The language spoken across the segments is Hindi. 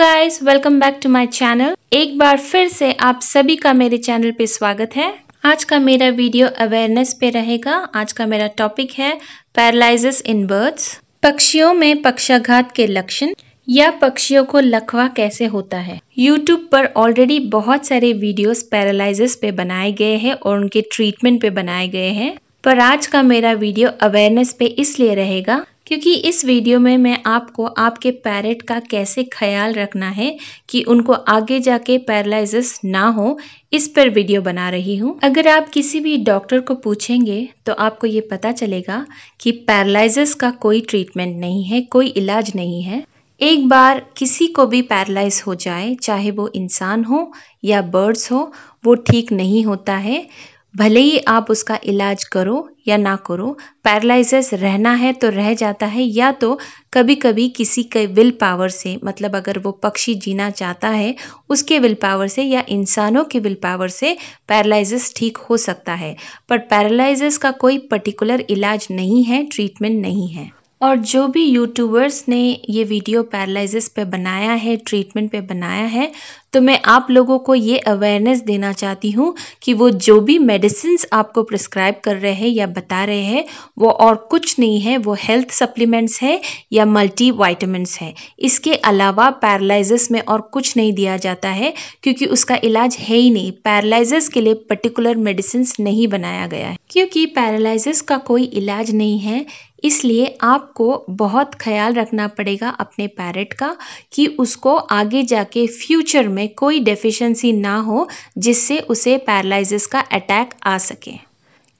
Guys welcome back to my channel एक बार फिर से आप सभी का मेरे चैनल पे स्वागत है आज का मेरा वीडियो अवेयरनेस पे रहेगा आज का मेरा टॉपिक है पैरालाइजिस इन बर्ड्स पक्षियों में पक्षाघात के लक्षण या पक्षियों को लकवा कैसे होता है YouTube पर ऑलरेडी बहुत सारे वीडियोस पैरालाइजिस पे बनाए गए हैं और उनके ट्रीटमेंट पे बनाए गए हैं पर आज का मेरा वीडियो अवेयरनेस पे इसलिए रहेगा क्योंकि इस वीडियो में मैं आपको आपके पैरेट का कैसे ख्याल रखना है कि उनको आगे जाके पैरलाइजिस ना हो इस पर वीडियो बना रही हूँ अगर आप किसी भी डॉक्टर को पूछेंगे तो आपको ये पता चलेगा कि पैरलाइजिस का कोई ट्रीटमेंट नहीं है कोई इलाज नहीं है एक बार किसी को भी पैरलाइज हो जाए चाहे वो इंसान हो या बर्ड्स हो वो ठीक नहीं होता है भले ही आप उसका इलाज करो या ना करो पैरालिसिस रहना है तो रह जाता है या तो कभी कभी किसी के विल पावर से मतलब अगर वो पक्षी जीना चाहता है उसके विल पावर से या इंसानों के विल पावर से पैरालिसिस ठीक हो सकता है पर पैरालाइज़स का कोई पर्टिकुलर इलाज नहीं है ट्रीटमेंट नहीं है और जो भी यूट्यूबर्स ने ये वीडियो पैरालिसिस पे बनाया है ट्रीटमेंट पे बनाया है तो मैं आप लोगों को ये अवेयरनेस देना चाहती हूँ कि वो जो भी मेडिसिन आपको प्रिस्क्राइब कर रहे हैं या बता रहे हैं वो और कुछ नहीं है वो हेल्थ सप्लीमेंट्स है या मल्टी वाइटमिनस है इसके अलावा पैरालिसिस में और कुछ नहीं दिया जाता है क्योंकि उसका इलाज है ही नहीं पैरालिसिस के लिए पर्टिकुलर मेडिसिन नहीं बनाया गया है क्योंकि पैरालिसिस का कोई इलाज नहीं है इसलिए आपको बहुत ख्याल रखना पड़ेगा अपने पैरेट का कि उसको आगे जाके फ्यूचर में कोई डेफिशिएंसी ना हो जिससे उसे पैरालिसिस का अटैक आ सके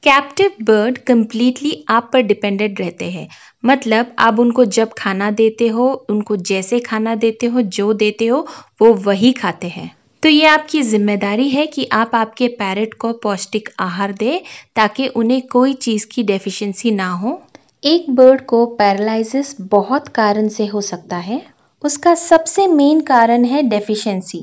कैप्टिव बर्ड कम्प्लीटली आप पर डिपेंडेंट रहते हैं मतलब आप उनको जब खाना देते हो उनको जैसे खाना देते हो जो देते हो वो वही खाते हैं तो ये आपकी जिम्मेदारी है कि आप आपके पैरेट को पौष्टिक आहार दें ताकि उन्हें कोई चीज़ की डेफिशिएंसी ना हो एक बर्ड को पैरालिसिस बहुत कारण से हो सकता है उसका सबसे मेन कारण है डेफिशिएंसी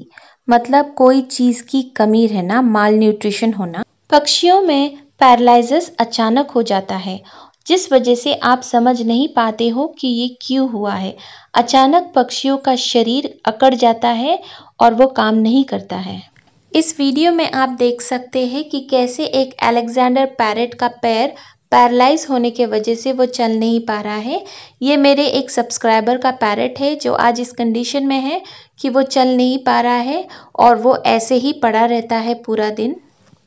मतलब कोई चीज़ की कमी रहना माल न्यूट्रिशन होना पक्षियों में पैरालिसिस अचानक हो जाता है जिस वजह से आप समझ नहीं पाते हो कि ये क्यों हुआ है अचानक पक्षियों का शरीर अकड़ जाता है और वो काम नहीं करता है इस वीडियो में आप देख सकते हैं कि कैसे एक अलेक्जेंडर पैरेट का पैर पैरालाइज होने के वजह से वो चल नहीं पा रहा है ये मेरे एक सब्सक्राइबर का पैरट है जो आज इस कंडीशन में है कि वो चल नहीं पा रहा है और वो ऐसे ही पड़ा रहता है पूरा दिन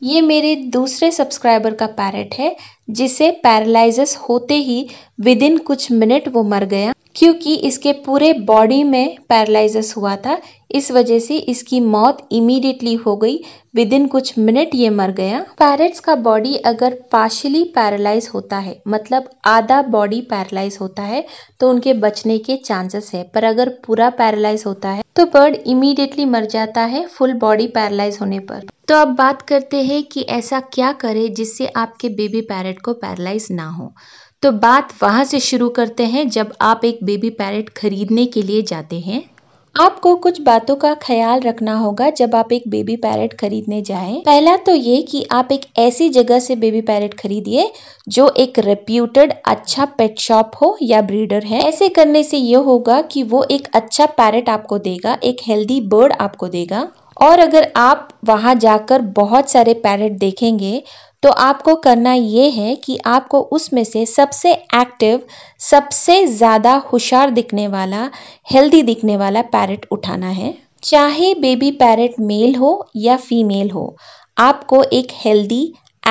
ये मेरे दूसरे सब्सक्राइबर का पैरट है जिसे पैरालाइजस होते ही विद इन कुछ मिनट वो मर गया क्योंकि इसके पूरे बॉडी में पैरालिसिस हुआ था इस वजह से इसकी मौत इमीडिएटली हो गई विद इन कुछ मिनट ये मर गया पैरट्स का बॉडी अगर पार्शली पैरालाइज होता है मतलब आधा बॉडी पैरालाइज होता है तो उनके बचने के चांसेस है पर अगर पूरा पैरालाइज होता है तो बर्ड इमीडिएटली मर जाता है फुल बॉडी पैरालाइज होने पर तो अब बात करते हैं कि ऐसा क्या करें जिससे आपके बेबी पैरट को पैरालाइज ना हो तो बात वहाँ से शुरू करते हैं जब आप एक बेबी पैरेट खरीदने के लिए जाते हैं आपको कुछ बातों का ख्याल रखना होगा जब आप एक बेबी पैरेट खरीदने जाएं। पहला तो ये कि आप एक ऐसी जगह से बेबी पैरेट खरीदिए जो एक रेप्यूटेड अच्छा पेट शॉप हो या ब्रीडर है ऐसे करने से ये होगा कि वो एक अच्छा पैरेट आपको देगा एक हेल्दी बर्ड आपको देगा और अगर आप वहाँ जाकर बहुत सारे पैरेट देखेंगे तो आपको करना ये है कि आपको उसमें से सबसे एक्टिव सबसे ज़्यादा होशियार दिखने वाला हेल्दी दिखने वाला पैरट उठाना है चाहे बेबी पैरट मेल हो या फीमेल हो आपको एक हेल्दी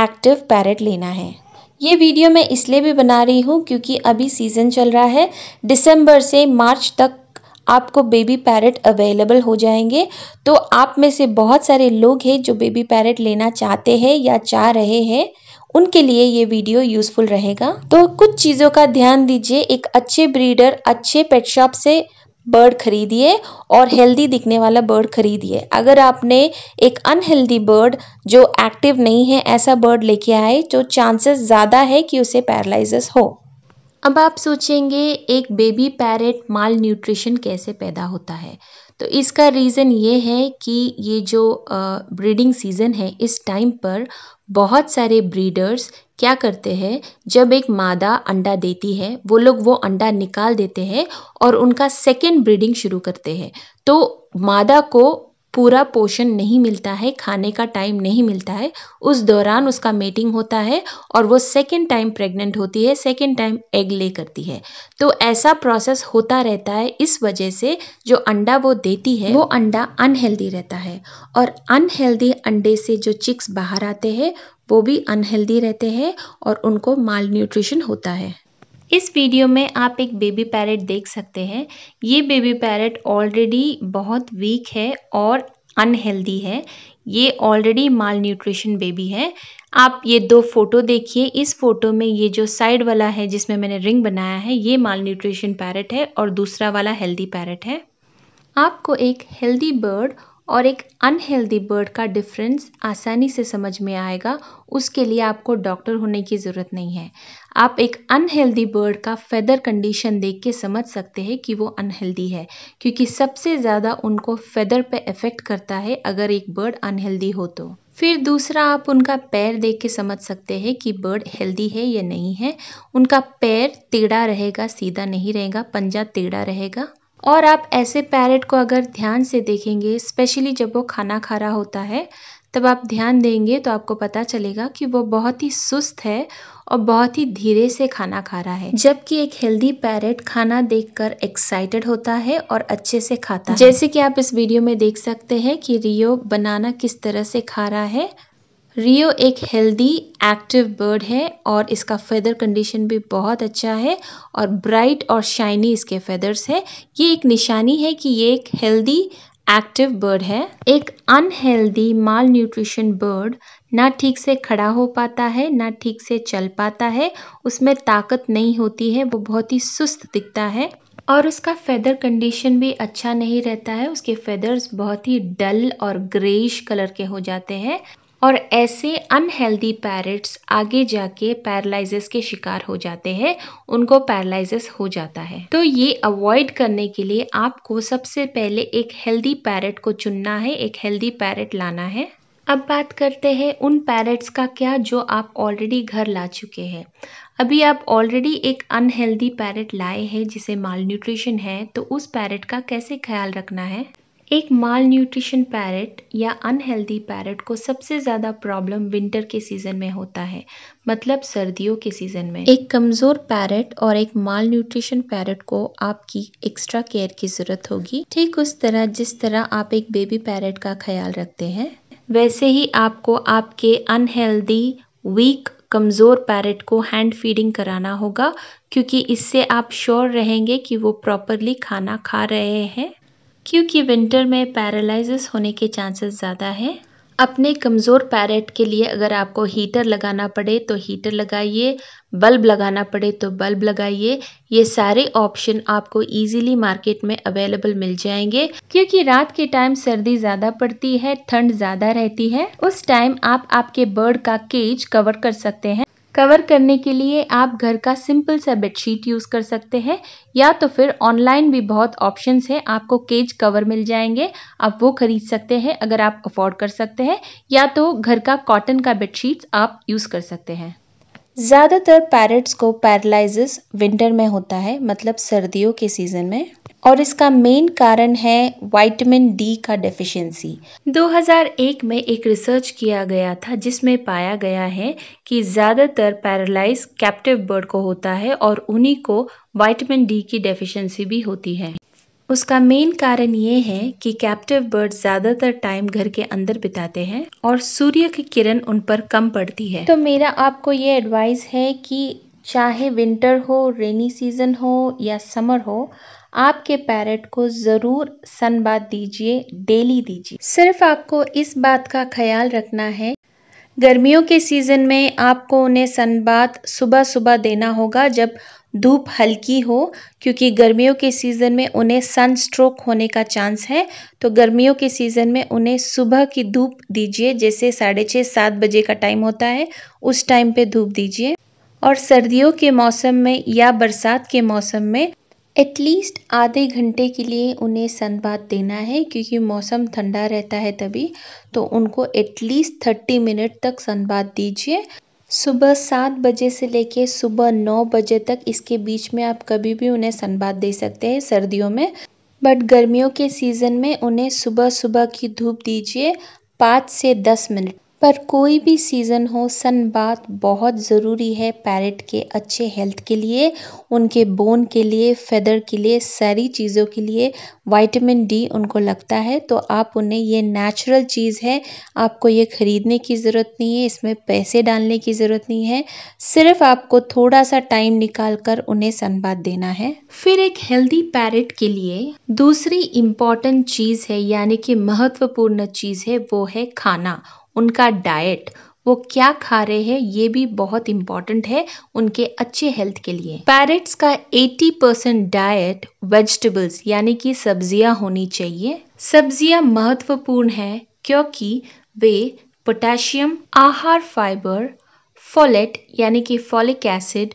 एक्टिव पैरट लेना है ये वीडियो मैं इसलिए भी बना रही हूँ क्योंकि अभी सीज़न चल रहा है दिसंबर से मार्च तक आपको बेबी पैरेट अवेलेबल हो जाएंगे तो आप में से बहुत सारे लोग हैं जो बेबी पैरेट लेना चाहते हैं या चाह रहे हैं उनके लिए ये वीडियो यूजफुल रहेगा तो कुछ चीज़ों का ध्यान दीजिए एक अच्छे ब्रीडर अच्छे पेट शॉप से बर्ड खरीदिए और हेल्दी दिखने वाला बर्ड खरीदिए अगर आपने एक अनहेल्दी बर्ड जो एक्टिव नहीं है ऐसा बर्ड लेके आए तो चांसेस ज़्यादा है कि उसे पैरालिसिस हो अब आप सोचेंगे एक बेबी पैरेट माल न्यूट्रिशन कैसे पैदा होता है तो इसका रीज़न ये है कि ये जो ब्रीडिंग सीज़न है इस टाइम पर बहुत सारे ब्रीडर्स क्या करते हैं जब एक मादा अंडा देती है वो लोग वो अंडा निकाल देते हैं और उनका सेकेंड ब्रीडिंग शुरू करते हैं तो मादा को पूरा पोषण नहीं मिलता है खाने का टाइम नहीं मिलता है उस दौरान उसका मेटिंग होता है और वो सेकेंड टाइम प्रेग्नेंट होती है सेकेंड टाइम एग ले करती है तो ऐसा प्रोसेस होता रहता है इस वजह से जो अंडा वो देती है वो अंडा अनहेल्दी रहता है और अनहेल्दी अंडे से जो चिक्स बाहर आते हैं वो भी अनहेल्दी रहते हैं और उनको माल न्यूट्रिशन होता है इस वीडियो में आप एक बेबी पैरेट देख सकते हैं ये बेबी पैरेट ऑलरेडी बहुत वीक है और अनहेल्दी है ये ऑलरेडी माल न्यूट्रिशन बेबी है आप ये दो फोटो देखिए इस फोटो में ये जो साइड वाला है जिसमें मैंने रिंग बनाया है ये माल न्यूट्रिशन पैरेट है और दूसरा वाला हेल्दी पैरेट है आपको एक हेल्दी बर्ड और एक अनहेल्दी बर्ड का डिफरेंस आसानी से समझ में आएगा उसके लिए आपको डॉक्टर होने की ज़रूरत नहीं है आप एक अनहेल्दी बर्ड का फेदर कंडीशन देख के समझ सकते हैं कि वो अनहेल्दी है क्योंकि सबसे ज़्यादा उनको फेदर पे इफ़ेक्ट करता है अगर एक बर्ड अनहेल्दी हो तो फिर दूसरा आप उनका पैर देख के समझ सकते हैं कि बर्ड हेल्दी है या नहीं है उनका पैर टेढ़ा रहेगा सीधा नहीं रहेगा पंजा टेढ़ा रहेगा और आप ऐसे पैरेट को अगर ध्यान से देखेंगे स्पेशली जब वो खाना खा रहा होता है तब आप ध्यान देंगे तो आपको पता चलेगा कि वो बहुत ही सुस्त है और बहुत ही धीरे से खाना खा रहा है जबकि एक हेल्दी पैरेट खाना देखकर एक्साइटेड होता है और अच्छे से खाता है जैसे कि आप इस वीडियो में देख सकते हैं कि रियो बनाना किस तरह से खा रहा है रियो एक हेल्दी एक्टिव बर्ड है और इसका फेदर कंडीशन भी बहुत अच्छा है और ब्राइट और शाइनी इसके फेदर्स है ये एक निशानी है कि ये एक हेल्दी एक्टिव बर्ड है एक अनहेल्दी माल न्यूट्रिशन बर्ड ना ठीक से खड़ा हो पाता है ना ठीक से चल पाता है उसमें ताकत नहीं होती है वो बहुत ही सुस्त दिखता है और उसका फेदर कंडीशन भी अच्छा नहीं रहता है उसके फेदर्स बहुत ही डल और ग्रेइश कलर के हो जाते हैं और ऐसे अनहेल्दी पैरट्स आगे जाके पैरालिसिस के शिकार हो जाते हैं उनको पैरालिसिस हो जाता है तो ये अवॉइड करने के लिए आपको सबसे पहले एक हेल्दी पैरट को चुनना है एक हेल्दी पैरट लाना है अब बात करते हैं उन पैरट्स का क्या जो आप ऑलरेडी घर ला चुके हैं अभी आप ऑलरेडी एक अनहेल्दी पैरट लाए हैं जिसे माल न्यूट्रिशन है तो उस पैरट का कैसे ख्याल रखना है एक माल न्यूट्रिशन पैरट या अनहेल्दी पैरट को सबसे ज़्यादा प्रॉब्लम विंटर के सीज़न में होता है मतलब सर्दियों के सीज़न में एक कमज़ोर पैरट और एक माल न्यूट्रिशन पैरट को आपकी एक्स्ट्रा केयर की ज़रूरत होगी ठीक उस तरह जिस तरह आप एक बेबी पैरट का ख्याल रखते हैं वैसे ही आपको आपके अनहेल्दी वीक कमज़ोर पैरट को हैंड फीडिंग कराना होगा क्योंकि इससे आप श्योर रहेंगे कि वो प्रॉपरली खाना खा रहे हैं क्योंकि विंटर में पैरालिसिस होने के चांसेस ज़्यादा है अपने कमज़ोर पैरेट के लिए अगर आपको हीटर लगाना पड़े तो हीटर लगाइए बल्ब लगाना पड़े तो बल्ब लगाइए ये सारे ऑप्शन आपको इजीली मार्केट में अवेलेबल मिल जाएंगे क्योंकि रात के टाइम सर्दी ज़्यादा पड़ती है ठंड ज़्यादा रहती है उस टाइम आप आपके बर्ड का केज कवर कर सकते हैं कवर करने के लिए आप घर का सिंपल सा बेडशीट यूज़ कर सकते हैं या तो फिर ऑनलाइन भी बहुत ऑप्शंस हैं आपको केज कवर मिल जाएंगे आप वो खरीद सकते हैं अगर आप अफोर्ड कर सकते हैं या तो घर का कॉटन का बेडशीट्स आप यूज़ कर सकते हैं ज़्यादातर पैरट्स को पैरलाइजिस विंटर में होता है मतलब सर्दियों के सीज़न में और इसका मेन कारण है विटामिन डी का डेफिशिएंसी 2001 में एक रिसर्च किया गया था जिसमें पाया गया है कि ज़्यादातर पैरालाइज कैप्टिव बर्ड को होता है और उन्हीं को विटामिन डी की डेफिशिएंसी भी होती है उसका मेन कारण ये है कि कैप्टिव बर्ड ज्यादातर टाइम घर के अंदर बिताते हैं और सूर्य की किरण उन पर कम पड़ती है तो मेरा आपको ये एडवाइस है कि चाहे विंटर हो रेनी सीजन हो या समर हो आपके पैरट को ज़रूर सन बात दीजिए डेली दीजिए सिर्फ आपको इस बात का ख्याल रखना है गर्मियों के सीज़न में आपको उन्हें सनबात सुबह सुबह देना होगा जब धूप हल्की हो क्योंकि गर्मियों के सीज़न में उन्हें सन स्ट्रोक होने का चांस है तो गर्मियों के सीज़न में उन्हें सुबह की धूप दीजिए जैसे साढ़े छः सात बजे का टाइम होता है उस टाइम पे धूप दीजिए और सर्दियों के मौसम में या बरसात के मौसम में एटलीस्ट आधे घंटे के लिए उन्हें सनबाथ देना है क्योंकि मौसम ठंडा रहता है तभी तो उनको एटलीस्ट थर्टी मिनट तक सनबाथ दीजिए सुबह सात बजे से लेके सुबह नौ बजे तक इसके बीच में आप कभी भी उन्हें सनबाद दे सकते हैं सर्दियों में बट गर्मियों के सीज़न में उन्हें सुबह सुबह की धूप दीजिए पाँच से दस मिनट पर कोई भी सीज़न हो सन बात बहुत ज़रूरी है पैरेट के अच्छे हेल्थ के लिए उनके बोन के लिए फेदर के लिए सारी चीज़ों के लिए वाइटमिन डी उनको लगता है तो आप उन्हें ये नेचुरल चीज़ है आपको ये ख़रीदने की ज़रूरत नहीं है इसमें पैसे डालने की ज़रूरत नहीं है सिर्फ आपको थोड़ा सा टाइम निकाल कर उन्हें सन बात देना है फिर एक हेल्दी पैरेट के लिए दूसरी इम्पॉर्टेंट चीज़ है यानी कि महत्वपूर्ण चीज़ है वो है खाना उनका डाइट वो क्या खा रहे हैं ये भी बहुत इंपॉर्टेंट है उनके अच्छे हेल्थ के लिए पैरेट्स का 80 परसेंट डाइट वेजिटेबल्स यानी कि सब्जियां होनी चाहिए सब्जियां महत्वपूर्ण है क्योंकि वे पोटेशियम आहार फाइबर फोलेट यानी कि फॉलिक एसिड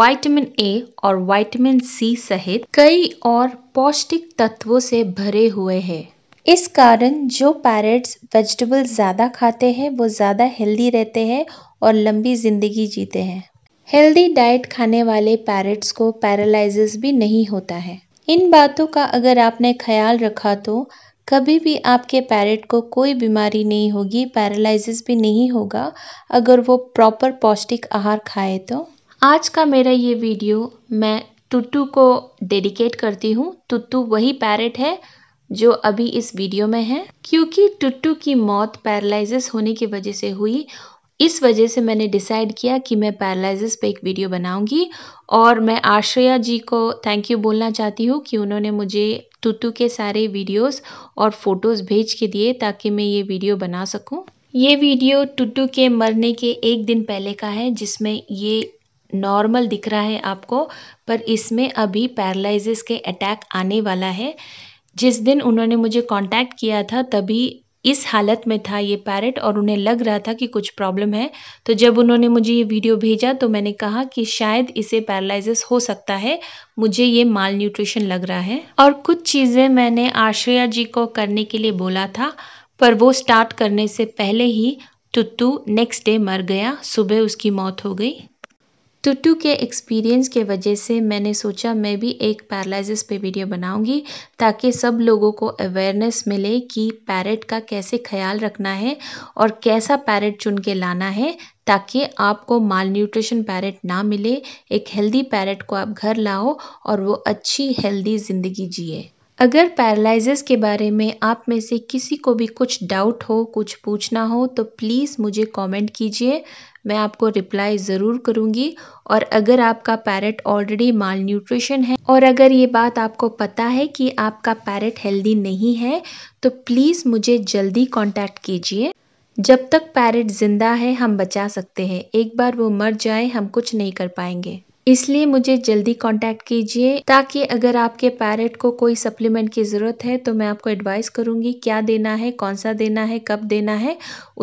वाइटमिन ए और वाइटमिन सी सहित कई और पौष्टिक तत्वों से भरे हुए हैं इस कारण जो पैरेट्स वेजिटेबल ज़्यादा खाते हैं वो ज़्यादा हेल्दी रहते हैं और लंबी ज़िंदगी जीते हैं हेल्दी डाइट खाने वाले पैरेट्स को पैरालिसिस भी नहीं होता है इन बातों का अगर आपने ख्याल रखा तो कभी भी आपके पैरेट को कोई बीमारी नहीं होगी पैरालिसिस भी नहीं होगा अगर वो प्रॉपर पौष्टिक आहार खाए तो आज का मेरा ये वीडियो मैं टुट्टू को डेडिकेट करती हूँ टुट्टू वही पैरेट है जो अभी इस वीडियो में है क्योंकि टुट्टू की मौत पैरालिसिस होने की वजह से हुई इस वजह से मैंने डिसाइड किया कि मैं पैरालिसिस पे एक वीडियो बनाऊंगी और मैं आश्रया जी को थैंक यू बोलना चाहती हूँ कि उन्होंने मुझे टुट्टू के सारे वीडियोस और फ़ोटोज़ भेज के दिए ताकि मैं ये वीडियो बना सकूँ ये वीडियो टुट्टू के मरने के एक दिन पहले का है जिसमें ये नॉर्मल दिख रहा है आपको पर इसमें अभी पैरालिसिस के अटैक आने वाला है जिस दिन उन्होंने मुझे कांटेक्ट किया था तभी इस हालत में था ये पैरट और उन्हें लग रहा था कि कुछ प्रॉब्लम है तो जब उन्होंने मुझे ये वीडियो भेजा तो मैंने कहा कि शायद इसे पैरालाइजिस हो सकता है मुझे ये माल न्यूट्रिशन लग रहा है और कुछ चीज़ें मैंने आश्रया जी को करने के लिए बोला था पर वो स्टार्ट करने से पहले ही टुत्तू नेक्स्ट डे मर गया सुबह उसकी मौत हो गई टुटू के एक्सपीरियंस के वजह से मैंने सोचा मैं भी एक पैरालिसिस पे वीडियो बनाऊंगी ताकि सब लोगों को अवेयरनेस मिले कि पैरेट का कैसे ख्याल रखना है और कैसा पैरेट चुन के लाना है ताकि आपको माल न्यूट्रिशन पैरेट ना मिले एक हेल्दी पैरेट को आप घर लाओ और वो अच्छी हेल्दी ज़िंदगी जिए अगर पैरालाइजेस के बारे में आप में से किसी को भी कुछ डाउट हो कुछ पूछना हो तो प्लीज़ मुझे कमेंट कीजिए मैं आपको रिप्लाई ज़रूर करूँगी और अगर आपका पैरेट ऑलरेडी माल न्यूट्रिशन है और अगर ये बात आपको पता है कि आपका पैरेट हेल्दी नहीं है तो प्लीज़ मुझे जल्दी कॉन्टैक्ट कीजिए जब तक पैरट ज़िंदा है हम बचा सकते हैं एक बार वो मर जाए हम कुछ नहीं कर पाएंगे इसलिए मुझे जल्दी कांटेक्ट कीजिए ताकि अगर आपके पैरेट को कोई सप्लीमेंट की ज़रूरत है तो मैं आपको एडवाइस करूँगी क्या देना है कौन सा देना है कब देना है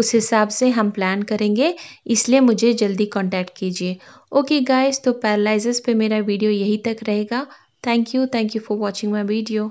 उस हिसाब से हम प्लान करेंगे इसलिए मुझे जल्दी कांटेक्ट कीजिए ओके गाइस तो पैरालिसिस पे मेरा वीडियो यहीं तक रहेगा thank you thank you for watching my video